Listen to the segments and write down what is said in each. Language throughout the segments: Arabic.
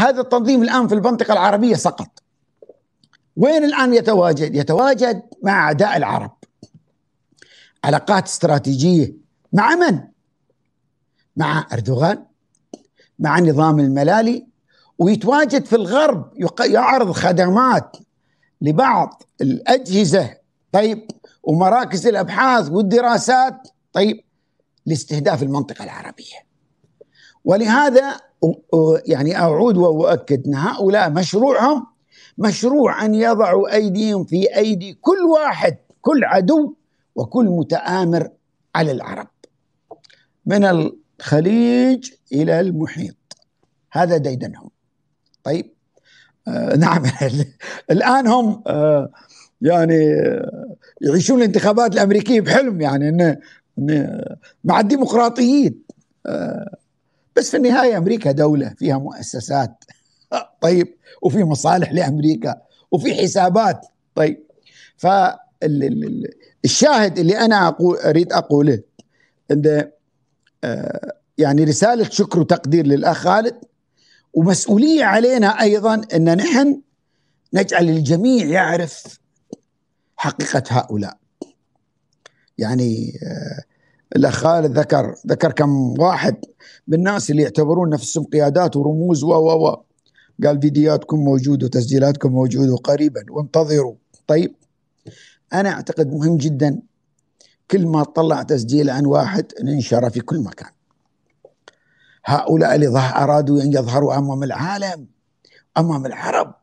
هذا التنظيم الآن في المنطقة العربية سقط وين الآن يتواجد؟ يتواجد مع أعداء العرب علاقات استراتيجية مع من؟ مع أردوغان مع نظام الملالي ويتواجد في الغرب يعرض خدمات لبعض الأجهزة طيب ومراكز الأبحاث والدراسات طيب لاستهداف المنطقة العربية ولهذا يعني اعود واؤكد ان هؤلاء مشروعهم مشروع ان يضعوا ايديهم في ايدي كل واحد كل عدو وكل متآمر على العرب من الخليج الى المحيط هذا ديدنهم طيب آه نعم الان هم آه يعني آه، يعيشون الانتخابات الامريكيه بحلم يعني انه مع الديمقراطيين آه بس في النهايه امريكا دوله فيها مؤسسات طيب وفي مصالح لامريكا وفي حسابات طيب فالشاهد اللي انا أقول اريد اقوله ان آه، يعني رساله شكر وتقدير للاخ خالد ومسؤوليه علينا ايضا ان نحن نجعل الجميع يعرف حقيقه هؤلاء يعني آه، الاخ خالد ذكر ذكر كم واحد من الناس اللي يعتبرون نفسهم قيادات ورموز و و و قال فيديوهاتكم موجوده وتسجيلاتكم موجوده قريبا وانتظروا طيب انا اعتقد مهم جدا كل ما طلع تسجيل عن واحد ننشره في كل مكان هؤلاء اللي ارادوا ان يظهروا امام العالم امام العرب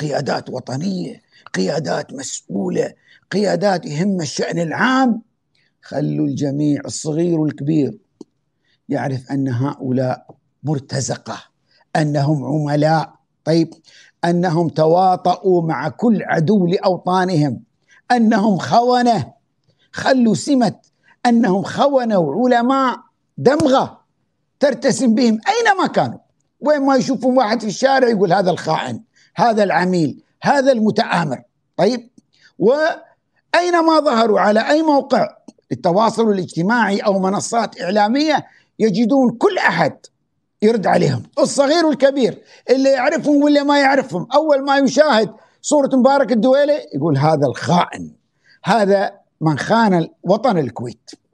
قيادات وطنيه قيادات مسؤوله قيادات يهم الشان العام خلوا الجميع الصغير والكبير يعرف ان هؤلاء مرتزقه انهم عملاء طيب انهم تواطؤوا مع كل عدو لاوطانهم انهم خونه خلوا سمه انهم خونه وعلماء دمغه ترتسم بهم اينما كانوا وين ما يشوفون واحد في الشارع يقول هذا الخائن هذا العميل هذا المتآمر طيب وأينما ظهروا على أي موقع للتواصل الاجتماعي او منصات اعلاميه يجدون كل احد يرد عليهم الصغير والكبير اللي يعرفهم واللي ما يعرفهم اول ما يشاهد صوره مبارك الدويله يقول هذا الخائن هذا من خان وطن الكويت